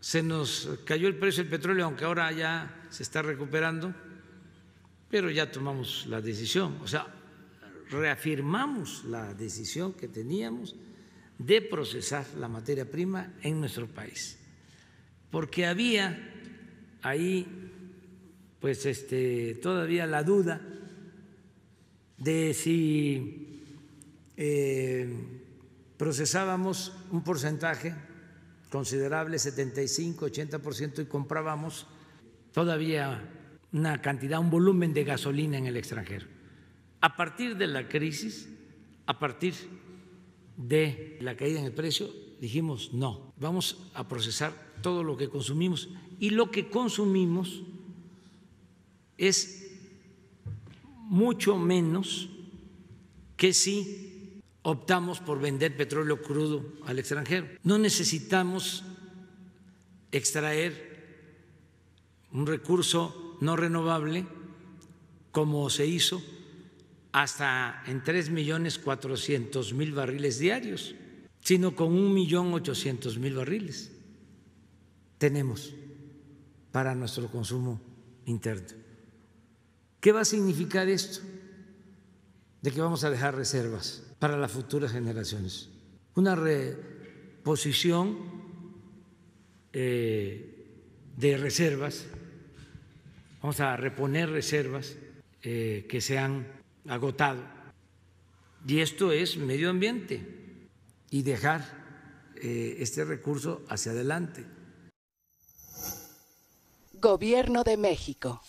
se nos cayó el precio del petróleo, aunque ahora ya se está recuperando, pero ya tomamos la decisión, o sea, reafirmamos la decisión que teníamos de procesar la materia prima en nuestro país, porque había ahí pues este todavía la duda de si eh, procesábamos un porcentaje considerable, 75, 80%, y comprábamos todavía una cantidad, un volumen de gasolina en el extranjero. A partir de la crisis, a partir de la caída en el precio, dijimos no, vamos a procesar todo lo que consumimos y lo que consumimos es mucho menos que si optamos por vender petróleo crudo al extranjero. No necesitamos extraer un recurso no renovable como se hizo hasta en tres millones mil barriles diarios, sino con un millón mil barriles tenemos para nuestro consumo interno. ¿Qué va a significar esto? de que vamos a dejar reservas para las futuras generaciones. Una reposición eh, de reservas, vamos a reponer reservas eh, que se han agotado. Y esto es medio ambiente y dejar eh, este recurso hacia adelante. Gobierno de México.